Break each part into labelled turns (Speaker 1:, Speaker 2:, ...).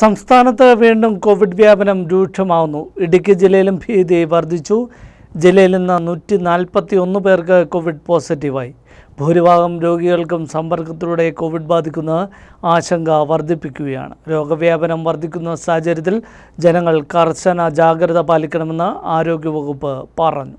Speaker 1: സംസ്ഥാനത്ത് വീണ്ടും കോവിഡ് വ്യാപനം രൂക്ഷമാവുന്നു ഇടുക്കി ജില്ലയിലും ഭീതി വർദ്ധിച്ചു ജില്ലയിൽ നിന്ന് നൂറ്റി നാൽപ്പത്തി ഒന്ന് പേർക്ക് കോവിഡ് പോസിറ്റീവായി ഭൂരിഭാഗം രോഗികൾക്കും സമ്പർക്കത്തിലൂടെ കോവിഡ് ബാധിക്കുന്ന ആശങ്ക വർദ്ധിപ്പിക്കുകയാണ് രോഗവ്യാപനം വർദ്ധിക്കുന്ന സാഹചര്യത്തിൽ ജനങ്ങൾ കർശന ജാഗ്രത പാലിക്കണമെന്ന് ആരോഗ്യവകുപ്പ് പറഞ്ഞു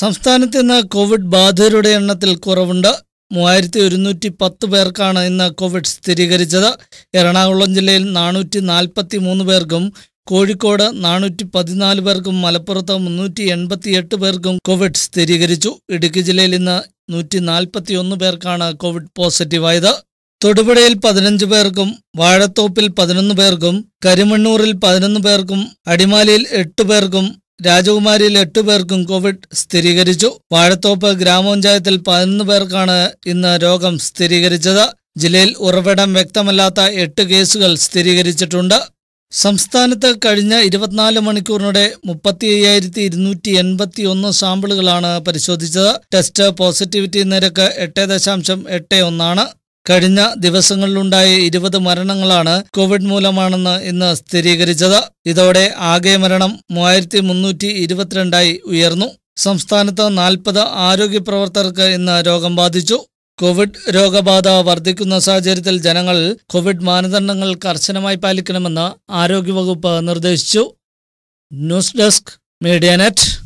Speaker 1: സംസ്ഥാനത്ത് ഇന്ന് കോവിഡ് ബാധിതരുടെ എണ്ണത്തിൽ കുറവുണ്ട് മൂവായിരത്തി ഒരുന്നൂറ്റി പത്ത് പേർക്കാണ് ഇന്ന് കോവിഡ് സ്ഥിരീകരിച്ചത് എറണാകുളം ജില്ലയിൽ നാനൂറ്റി നാൽപ്പത്തി മൂന്ന് പേർക്കും കോഴിക്കോട് നാനൂറ്റി പതിനാല് പേർക്കും മലപ്പുറത്ത് മുന്നൂറ്റി എൺപത്തി എട്ട് പേർക്കും കോവിഡ് സ്ഥിരീകരിച്ചു ഇടുക്കി ജില്ലയിൽ ഇന്ന് നൂറ്റി നാൽപ്പത്തി ഒന്ന് പേർക്കാണ് കോവിഡ് പോസിറ്റീവായത് തൊടുപുഴയിൽ പതിനഞ്ച് പേർക്കും വാഴത്തോപ്പിൽ പതിനൊന്ന് പേർക്കും കരിമണ്ണൂറിൽ പതിനൊന്ന് പേർക്കും അടിമാലിയിൽ എട്ട് പേർക്കും രാജകുമാരിയിൽ എട്ട് പേർക്കും കോവിഡ് സ്ഥിരീകരിച്ചു വാഴത്തോപ്പ് ഗ്രാമപഞ്ചായത്തിൽ പതിനൊന്ന് പേർക്കാണ് ഇന്ന് രോഗം സ്ഥിരീകരിച്ചത് ജില്ലയിൽ ഉറവിടം വ്യക്തമല്ലാത്ത എട്ട് കേസുകൾ സ്ഥിരീകരിച്ചിട്ടുണ്ട് സംസ്ഥാനത്ത് കഴിഞ്ഞ ഇരുപത്തിനാല് മണിക്കൂറിനിടെ മുപ്പത്തി അയ്യായിരത്തി ഇരുന്നൂറ്റി എൺപത്തി ഒന്ന് സാമ്പിളുകളാണ് പരിശോധിച്ചത് ടെസ്റ്റ് പോസിറ്റിവിറ്റി നിരക്ക് എട്ട് ദശാംശം എട്ട് ഒന്നാണ് കഴിഞ്ഞ ദിവസങ്ങളിലുണ്ടായ ഇരുപത് മരണങ്ങളാണ് കോവിഡ് മൂലമാണെന്ന് ഇന്ന് സ്ഥിരീകരിച്ചത് ഇതോടെ ആകെ മരണം മൂവായിരത്തി മുന്നൂറ്റി ഇരുപത്തിരണ്ടായി ഉയർന്നു സംസ്ഥാനത്ത് നാൽപ്പത് ആരോഗ്യ പ്രവർത്തകർക്ക് ഇന്ന് രോഗം ബാധിച്ചു കോവിഡ് രോഗബാധ വർദ്ധിക്കുന്ന സാഹചര്യത്തിൽ ജനങ്ങൾ കോവിഡ് മാനദണ്ഡങ്ങൾ കർശനമായി പാലിക്കണമെന്ന് ആരോഗ്യവകുപ്പ് നിർദ്ദേശിച്ചു ന്യൂസ് ഡെസ്ക് മീഡിയ നെറ്റ്